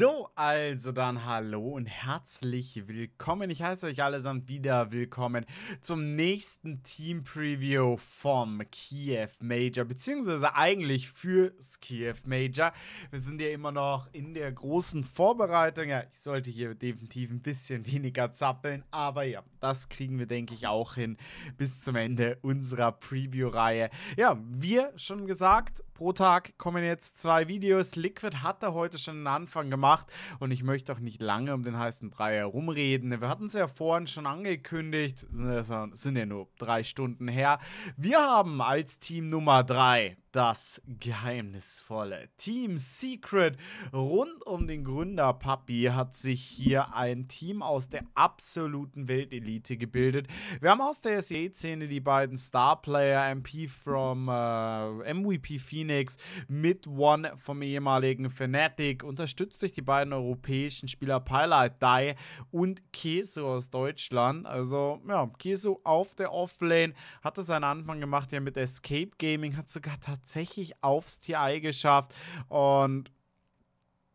So, also dann hallo und herzlich willkommen. Ich heiße euch allesamt wieder willkommen zum nächsten Team Preview vom Kiev Major, beziehungsweise eigentlich fürs Kiev Major. Wir sind ja immer noch in der großen Vorbereitung. Ja, ich sollte hier definitiv ein bisschen weniger zappeln, aber ja, das kriegen wir, denke ich, auch hin bis zum Ende unserer Preview-Reihe. Ja, wir schon gesagt, Pro Tag kommen jetzt zwei Videos. Liquid hat da heute schon einen Anfang gemacht und ich möchte auch nicht lange um den heißen Brei herumreden. Wir hatten es ja vorhin schon angekündigt, sind ja nur drei Stunden her. Wir haben als Team Nummer drei das geheimnisvolle Team Secret. Rund um den Gründer Papi hat sich hier ein Team aus der absoluten Weltelite gebildet. Wir haben aus der SE-Szene die beiden Star-Player, MP from äh, MVP Phoenix mit One vom ehemaligen Fnatic. Unterstützt durch die beiden europäischen Spieler Pilot Die und Keso aus Deutschland. Also, ja, Keso auf der Offlane hatte seinen Anfang gemacht, ja, mit Escape Gaming, hat sogar tatsächlich tatsächlich aufs TI geschafft und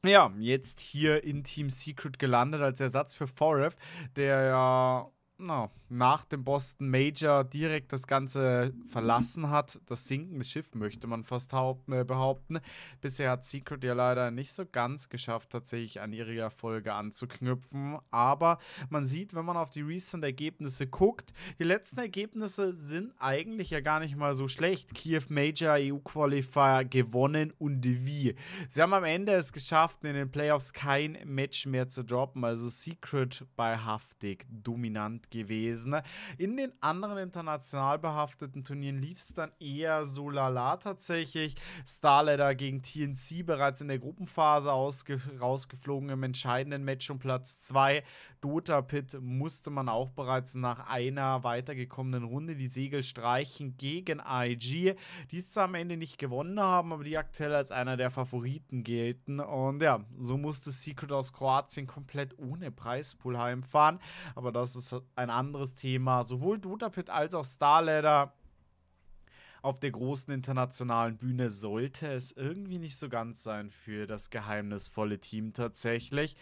ja, jetzt hier in Team Secret gelandet als Ersatz für Foref, der ja no, genau. nach dem Boston Major direkt das Ganze verlassen hat. Das sinkende Schiff möchte man fast äh, behaupten. Bisher hat Secret ja leider nicht so ganz geschafft, tatsächlich an ihre Erfolge anzuknüpfen. Aber man sieht, wenn man auf die recent Ergebnisse guckt, die letzten Ergebnisse sind eigentlich ja gar nicht mal so schlecht. Kiew Major EU Qualifier gewonnen und wie. Sie haben am Ende es geschafft, in den Playoffs kein Match mehr zu droppen. Also Secret bei Haftig dominant gewesen. In den anderen international behafteten Turnieren lief es dann eher so lala tatsächlich. Starladder gegen TNC bereits in der Gruppenphase rausgeflogen im entscheidenden Match um Platz 2. Dota Pit musste man auch bereits nach einer weitergekommenen Runde die Segel streichen gegen IG. Die es zwar am Ende nicht gewonnen haben, aber die aktuell als einer der Favoriten gelten. Und ja, so musste Secret aus Kroatien komplett ohne Preispool heimfahren. Aber das ist ein anderes Thema. Sowohl Dotapit als auch Starladder auf der großen internationalen Bühne sollte es irgendwie nicht so ganz sein für das geheimnisvolle Team tatsächlich.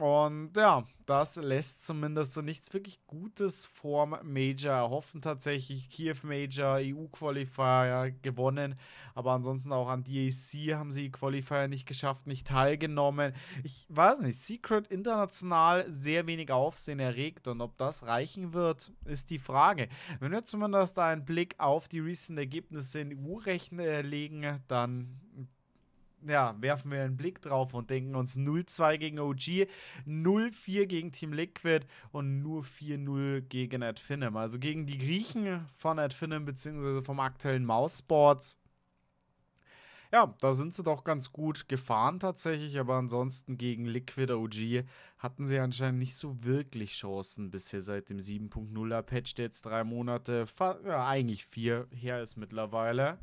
Und ja, das lässt zumindest so nichts wirklich Gutes vorm Major erhoffen. Tatsächlich Kiew Major, EU-Qualifier gewonnen, aber ansonsten auch an DAC haben sie Qualifier nicht geschafft, nicht teilgenommen. Ich weiß nicht, Secret international sehr wenig Aufsehen erregt und ob das reichen wird, ist die Frage. Wenn wir zumindest einen Blick auf die recent Ergebnisse in EU-Rechten äh, legen, dann ja, werfen wir einen Blick drauf und denken uns 0-2 gegen OG, 0-4 gegen Team Liquid und nur 4-0 gegen AdFinem. Also gegen die Griechen von AdFinem bzw. vom aktuellen Mausports. Ja, da sind sie doch ganz gut gefahren tatsächlich, aber ansonsten gegen Liquid OG hatten sie anscheinend nicht so wirklich Chancen bisher seit dem 7.0er Patch, der jetzt drei Monate, ja, eigentlich vier her ist mittlerweile.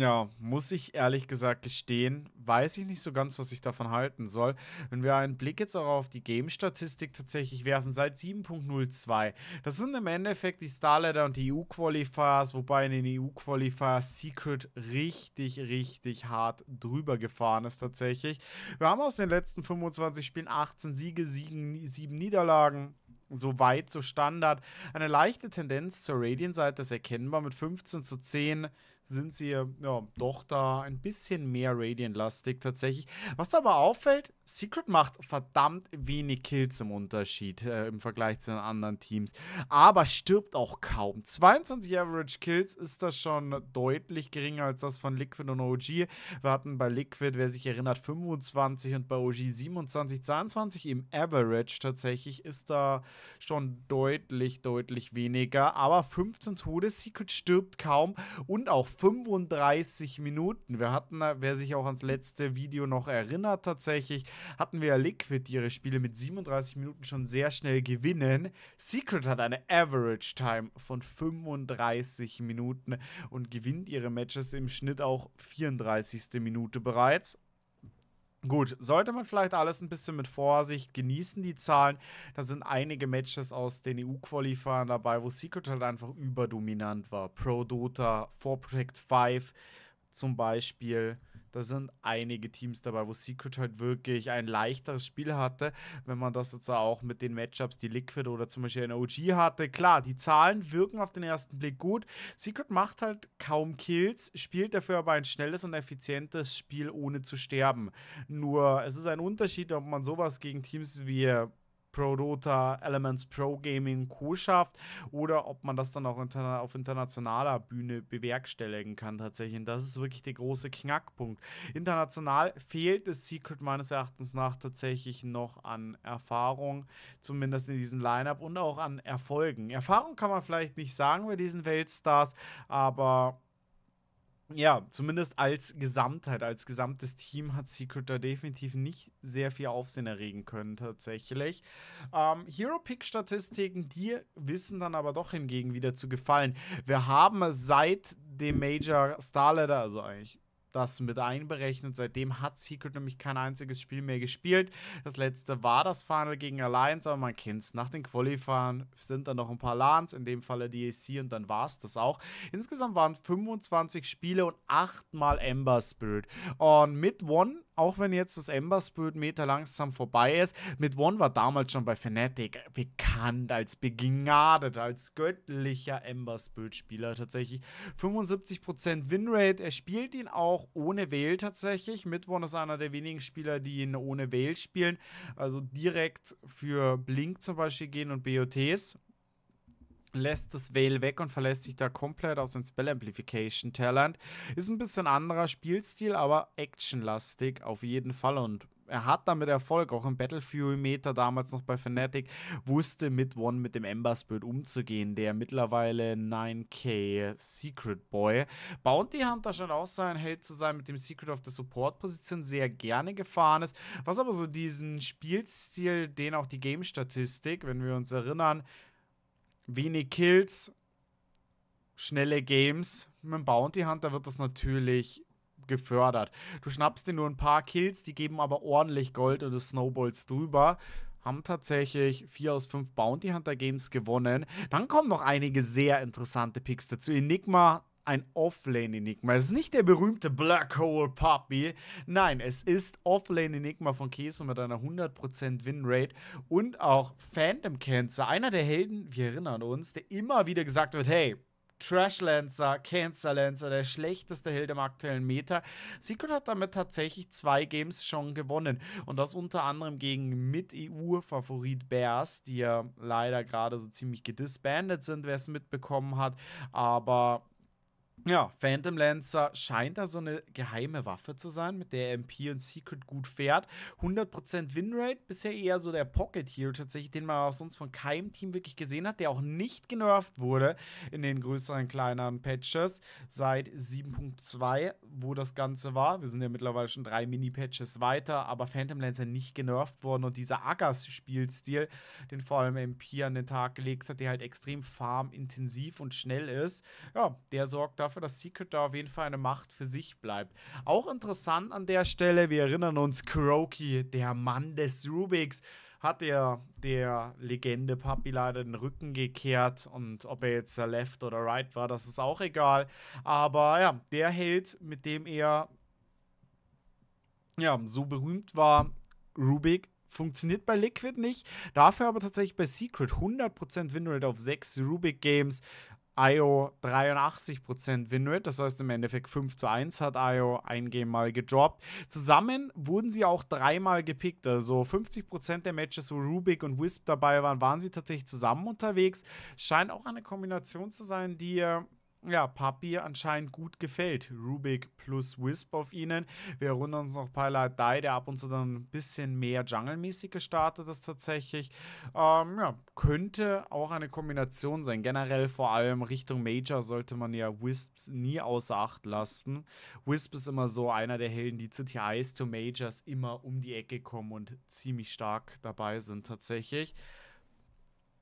Ja, muss ich ehrlich gesagt gestehen, weiß ich nicht so ganz, was ich davon halten soll. Wenn wir einen Blick jetzt auch auf die Game-Statistik tatsächlich werfen, seit 7.02, das sind im Endeffekt die Starleader und die EU-Qualifiers, wobei in den EU-Qualifiers Secret richtig, richtig hart drüber gefahren ist tatsächlich. Wir haben aus den letzten 25 Spielen 18 Siege, 7, 7 Niederlagen, so weit, so Standard. Eine leichte Tendenz zur Radiant-Seite ist erkennbar mit 15 zu 10 sind sie ja doch da ein bisschen mehr Radiant-lastig tatsächlich. Was aber auffällt, Secret macht verdammt wenig Kills im Unterschied äh, im Vergleich zu den anderen Teams, aber stirbt auch kaum. 22 Average Kills ist das schon deutlich geringer als das von Liquid und OG. Wir hatten bei Liquid, wer sich erinnert, 25 und bei OG 27, 22 im Average tatsächlich ist da schon deutlich, deutlich weniger, aber 15 Tode, Secret stirbt kaum und auch 35 Minuten. Wir hatten, wer sich auch ans letzte Video noch erinnert, tatsächlich, hatten wir ja Liquid ihre Spiele mit 37 Minuten schon sehr schnell gewinnen. Secret hat eine Average Time von 35 Minuten und gewinnt ihre Matches im Schnitt auch 34. Minute bereits. Gut, sollte man vielleicht alles ein bisschen mit Vorsicht genießen, die Zahlen. Da sind einige Matches aus den EU-Qualifiern dabei, wo Secret halt einfach überdominant war. Pro Dota, 4 Protect 5 zum Beispiel. Da sind einige Teams dabei, wo Secret halt wirklich ein leichteres Spiel hatte. Wenn man das jetzt auch mit den Matchups, die Liquid oder zum Beispiel ein OG hatte, klar, die Zahlen wirken auf den ersten Blick gut. Secret macht halt kaum Kills, spielt dafür aber ein schnelles und effizientes Spiel, ohne zu sterben. Nur es ist ein Unterschied, ob man sowas gegen Teams wie Pro Dota, Elements Pro Gaming Co. schafft oder ob man das dann auch interna auf internationaler Bühne bewerkstelligen kann tatsächlich. Und das ist wirklich der große Knackpunkt. International fehlt es Secret meines Erachtens nach tatsächlich noch an Erfahrung, zumindest in diesem Lineup und auch an Erfolgen. Erfahrung kann man vielleicht nicht sagen bei diesen Weltstars, aber ja, zumindest als Gesamtheit, als gesamtes Team hat Secret da definitiv nicht sehr viel Aufsehen erregen können, tatsächlich. Ähm, Hero-Pick-Statistiken, die wissen dann aber doch hingegen wieder zu gefallen. Wir haben seit dem Major Starletter, also eigentlich das mit einberechnet. Seitdem hat Secret nämlich kein einziges Spiel mehr gespielt. Das letzte war das Final gegen Alliance, aber man kennt es Nach den Qualifiern sind dann noch ein paar LANs, in dem Falle der DAC und dann war es das auch. Insgesamt waren 25 Spiele und 8 mal Ember Spirit. Und mit One auch wenn jetzt das Ember Spirit Meter langsam vorbei ist, mit One war damals schon bei Fnatic bekannt als begnadet, als göttlicher Ember Spirit Spieler tatsächlich. 75% Winrate, er spielt ihn auch ohne Wähl tatsächlich. Mit One ist einer der wenigen Spieler, die ihn ohne Wähl spielen, also direkt für Blink zum Beispiel gehen und BOTs lässt das Veil weg und verlässt sich da komplett auf sein Spell Amplification Talent. Ist ein bisschen anderer Spielstil, aber actionlastig auf jeden Fall und er hat damit Erfolg, auch im Battle Fury Meter damals noch bei Fnatic, wusste mit One mit dem Ember Spirit umzugehen, der mittlerweile 9k Secret Boy. Bounty Hunter scheint auch sein Held zu sein, mit dem Secret of the Support Position sehr gerne gefahren ist, was aber so diesen Spielstil, den auch die Game Statistik, wenn wir uns erinnern, Wenig Kills, schnelle Games. Mit dem Bounty Hunter wird das natürlich gefördert. Du schnappst dir nur ein paar Kills, die geben aber ordentlich Gold und du snowballst drüber. Haben tatsächlich 4 aus 5 Bounty Hunter Games gewonnen. Dann kommen noch einige sehr interessante Picks dazu. Enigma ein Offlane-Enigma. Es ist nicht der berühmte Black Hole Puppy. Nein, es ist Offlane-Enigma von Käse mit einer 100% Winrate und auch Phantom Cancer. Einer der Helden, wir erinnern uns, der immer wieder gesagt wird, hey, Trash Lancer, Cancer Lancer, der schlechteste Held im aktuellen Meta. Secret hat damit tatsächlich zwei Games schon gewonnen. Und das unter anderem gegen Mit-EU-Favorit Bears, die ja leider gerade so ziemlich gedisbandet sind, wer es mitbekommen hat. Aber ja, Phantom Lancer scheint da so eine geheime Waffe zu sein, mit der MP und Secret gut fährt. 100% Winrate, bisher eher so der Pocket Hero tatsächlich, den man auch sonst von keinem Team wirklich gesehen hat, der auch nicht genervt wurde in den größeren, kleineren Patches seit 7.2, wo das Ganze war. Wir sind ja mittlerweile schon drei Mini-Patches weiter, aber Phantom Lancer nicht genervt worden und dieser Agas-Spielstil, den vor allem MP an den Tag gelegt hat, der halt extrem farmintensiv und schnell ist, ja, der sorgt dafür, hoffe, dass Secret da auf jeden Fall eine Macht für sich bleibt. Auch interessant an der Stelle, wir erinnern uns, Kuroki, der Mann des Rubiks, hat ja der Legende Papi leider den Rücken gekehrt und ob er jetzt left oder right war, das ist auch egal. Aber ja, der Held, mit dem er ja, so berühmt war, Rubik, funktioniert bei Liquid nicht. Dafür aber tatsächlich bei Secret 100% Winrate auf 6 Rubik Games. IO 83% Winrate, das heißt im Endeffekt 5 zu 1 hat IO ein Game mal gedroppt. Zusammen wurden sie auch dreimal gepickt, also 50% der Matches, wo Rubik und Wisp dabei waren, waren sie tatsächlich zusammen unterwegs. Scheint auch eine Kombination zu sein, die äh, ja, Papi anscheinend gut gefällt. Rubik plus Wisp auf ihnen. Wir erinnern uns noch Pilot Dai, der ab und zu dann ein bisschen mehr Jungle-mäßig gestartet ist tatsächlich. Ähm, ja, könnte auch eine Kombination sein. Generell vor allem Richtung Major sollte man ja Wisps nie außer Acht lassen. Wisp ist immer so einer der Helden, die zu TIs, zu Majors immer um die Ecke kommen und ziemlich stark dabei sind tatsächlich.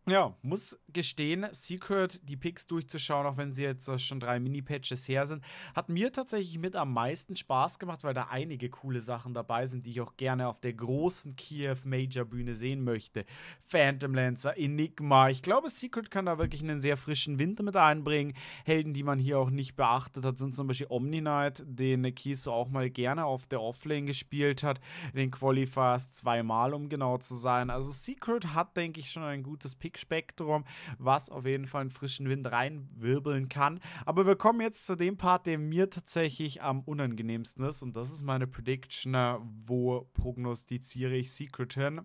Ja, muss gestehen, Secret, die Picks durchzuschauen, auch wenn sie jetzt schon drei Mini-Patches her sind, hat mir tatsächlich mit am meisten Spaß gemacht, weil da einige coole Sachen dabei sind, die ich auch gerne auf der großen Kiew-Major-Bühne sehen möchte. Phantom Lancer, Enigma. Ich glaube, Secret kann da wirklich einen sehr frischen Wind mit einbringen. Helden, die man hier auch nicht beachtet hat, sind zum Beispiel Omni Knight, den Kiso auch mal gerne auf der Offlane gespielt hat, den Qualifiers zweimal, um genau zu sein. Also Secret hat, denke ich, schon ein gutes Pick Musikspektrum, was auf jeden Fall einen frischen Wind reinwirbeln kann. Aber wir kommen jetzt zu dem Part, der mir tatsächlich am unangenehmsten ist und das ist meine Prediction, äh, wo prognostiziere ich Secret hin.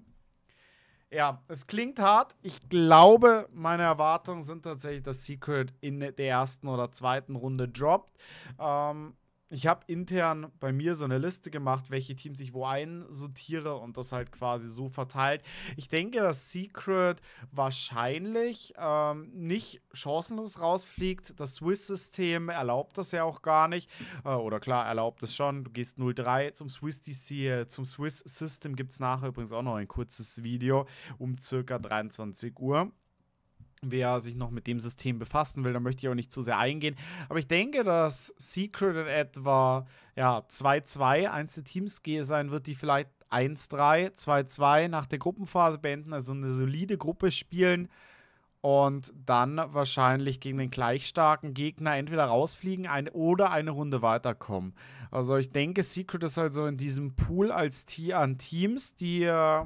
Ja, es klingt hart. Ich glaube, meine Erwartungen sind tatsächlich, dass Secret in der ersten oder zweiten Runde droppt. Ähm, ich habe intern bei mir so eine Liste gemacht, welche Teams ich wo einsortiere und das halt quasi so verteilt. Ich denke, dass Secret wahrscheinlich ähm, nicht chancenlos rausfliegt. Das Swiss-System erlaubt das ja auch gar nicht. Äh, oder klar, erlaubt es schon. Du gehst 0-3 zum Swiss-DC, äh, zum Swiss-System gibt es nachher übrigens auch noch ein kurzes Video um circa 23 Uhr. Wer sich noch mit dem System befassen will, da möchte ich auch nicht zu sehr eingehen. Aber ich denke, dass Secret in etwa 2-2 ja, eins der Teams sein wird, die vielleicht 1-3, 2-2 nach der Gruppenphase beenden, also eine solide Gruppe spielen und dann wahrscheinlich gegen den gleich starken Gegner entweder rausfliegen eine, oder eine Runde weiterkommen. Also ich denke, Secret ist also in diesem Pool als T an Teams, die äh,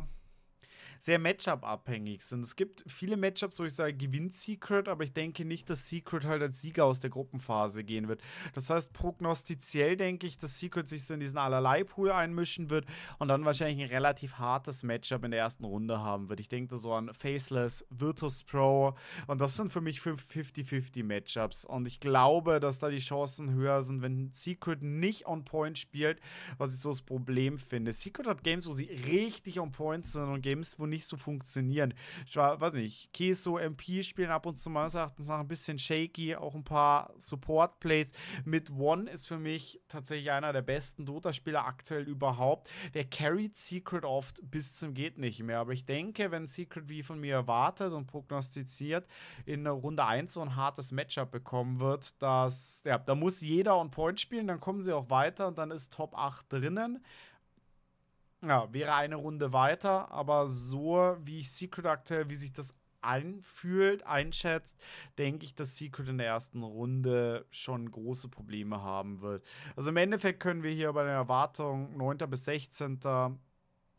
sehr Matchup-abhängig sind. Es gibt viele Matchups, wo ich sage, gewinnt Secret, aber ich denke nicht, dass Secret halt als Sieger aus der Gruppenphase gehen wird. Das heißt, prognostiziell denke ich, dass Secret sich so in diesen allerlei Pool einmischen wird und dann wahrscheinlich ein relativ hartes Matchup in der ersten Runde haben wird. Ich denke da so an Faceless, Virtus Pro und das sind für mich 50-50 Matchups und ich glaube, dass da die Chancen höher sind, wenn Secret nicht on point spielt, was ich so das Problem finde. Secret hat Games, wo sie richtig on point sind und Games, wo nicht so funktionieren. Ich war, weiß nicht, Keso, MP spielen ab und zu meines Erachtens nach ein bisschen shaky, auch ein paar Support-Plays. Mit One ist für mich tatsächlich einer der besten Dota-Spieler aktuell überhaupt. Der carried Secret oft bis zum geht nicht mehr. Aber ich denke, wenn Secret wie von mir erwartet und prognostiziert in Runde 1 so ein hartes Matchup bekommen wird, dass, ja, da muss jeder on Point spielen, dann kommen sie auch weiter und dann ist Top 8 drinnen. Ja, wäre eine Runde weiter, aber so wie ich Secret aktuell, wie sich das anfühlt, einschätzt, denke ich, dass Secret in der ersten Runde schon große Probleme haben wird. Also im Endeffekt können wir hier bei der Erwartung 9. bis 16.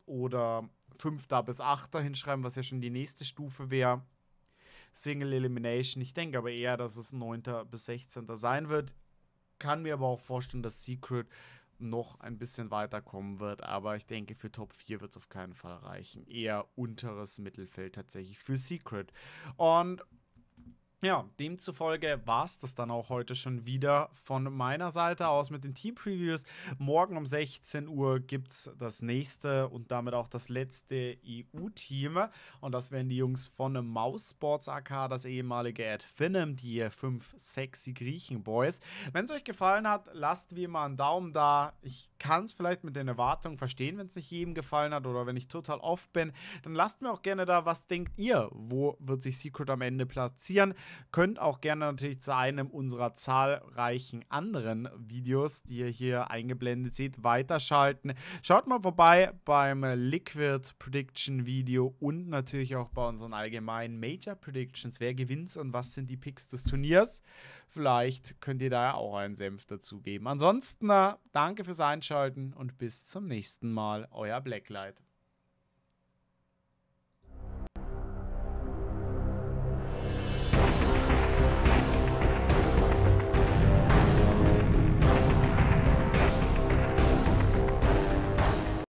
oder 5. bis 8. hinschreiben, was ja schon die nächste Stufe wäre. Single Elimination. Ich denke aber eher, dass es 9. bis 16. sein wird. Kann mir aber auch vorstellen, dass Secret noch ein bisschen weiterkommen wird, aber ich denke, für Top 4 wird es auf keinen Fall reichen. Eher unteres Mittelfeld tatsächlich für Secret. Und ja, demzufolge war es das dann auch heute schon wieder von meiner Seite aus mit den Team-Previews. Morgen um 16 Uhr gibt es das nächste und damit auch das letzte EU-Team. Und das werden die Jungs von Mouse Sports AK, das ehemalige Adfinem, die fünf sexy Griechen-Boys. Wenn es euch gefallen hat, lasst wie immer einen Daumen da. Ich kann es vielleicht mit den Erwartungen verstehen, wenn es nicht jedem gefallen hat oder wenn ich total off bin. Dann lasst mir auch gerne da, was denkt ihr? Wo wird sich Secret am Ende platzieren? Könnt auch gerne natürlich zu einem unserer zahlreichen anderen Videos, die ihr hier eingeblendet seht, weiterschalten. Schaut mal vorbei beim Liquid Prediction Video und natürlich auch bei unseren allgemeinen Major Predictions. Wer gewinnt und was sind die Picks des Turniers? Vielleicht könnt ihr da ja auch einen Senf dazugeben. Ansonsten, äh, danke fürs Einschalten und bis zum nächsten Mal. Euer Blacklight.